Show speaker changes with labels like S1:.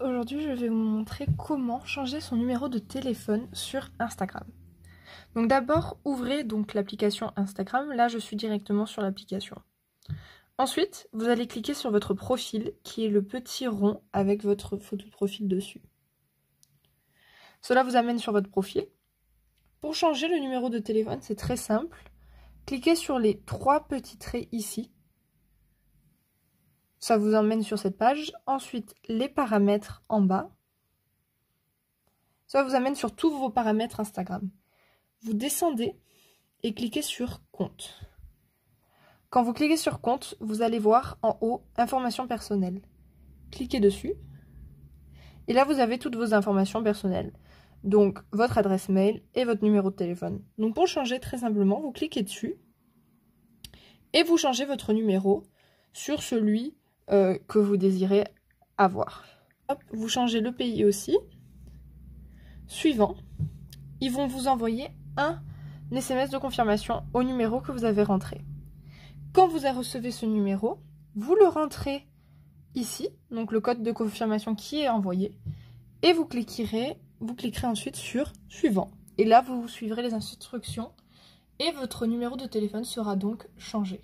S1: aujourd'hui je vais vous montrer comment changer son numéro de téléphone sur Instagram. Donc d'abord ouvrez donc l'application Instagram, là je suis directement sur l'application. Ensuite vous allez cliquer sur votre profil qui est le petit rond avec votre photo de profil dessus. Cela vous amène sur votre profil. Pour changer le numéro de téléphone c'est très simple, cliquez sur les trois petits traits ici ça vous emmène sur cette page. Ensuite, les paramètres en bas. Ça vous amène sur tous vos paramètres Instagram. Vous descendez et cliquez sur compte. Quand vous cliquez sur compte, vous allez voir en haut informations personnelles. Cliquez dessus. Et là, vous avez toutes vos informations personnelles. Donc, votre adresse mail et votre numéro de téléphone. Donc, pour changer, très simplement, vous cliquez dessus et vous changez votre numéro sur celui euh, que vous désirez avoir. vous changez le pays aussi. Suivant, ils vont vous envoyer un SMS de confirmation au numéro que vous avez rentré. Quand vous avez reçu ce numéro, vous le rentrez ici, donc le code de confirmation qui est envoyé, et vous cliquerez, vous cliquerez ensuite sur suivant. Et là, vous suivrez les instructions et votre numéro de téléphone sera donc changé.